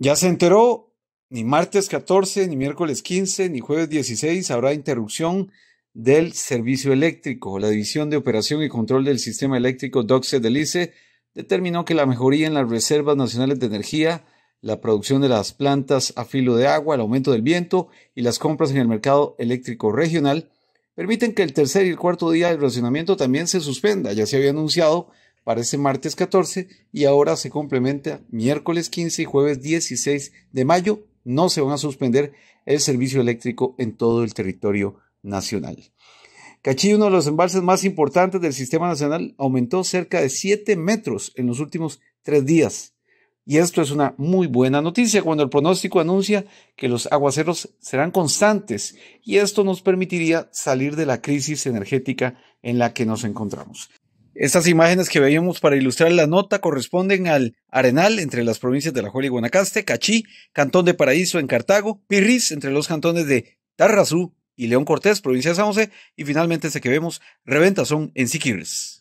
Ya se enteró, ni martes 14, ni miércoles 15, ni jueves 16 habrá interrupción del servicio eléctrico. La División de Operación y Control del Sistema Eléctrico DOCSE del ICE determinó que la mejoría en las reservas nacionales de energía, la producción de las plantas a filo de agua, el aumento del viento y las compras en el mercado eléctrico regional permiten que el tercer y el cuarto día del racionamiento también se suspenda. Ya se había anunciado parece martes 14 y ahora se complementa miércoles 15 y jueves 16 de mayo. No se van a suspender el servicio eléctrico en todo el territorio nacional. Cachí, uno de los embalses más importantes del sistema nacional, aumentó cerca de 7 metros en los últimos tres días. Y esto es una muy buena noticia cuando el pronóstico anuncia que los aguaceros serán constantes y esto nos permitiría salir de la crisis energética en la que nos encontramos. Estas imágenes que veíamos para ilustrar la nota corresponden al Arenal entre las provincias de La Jolla y Guanacaste, Cachí, Cantón de Paraíso en Cartago, Pirris entre los cantones de Tarrazú y León Cortés, provincia de San y finalmente este que vemos, Reventazón en Siquirres.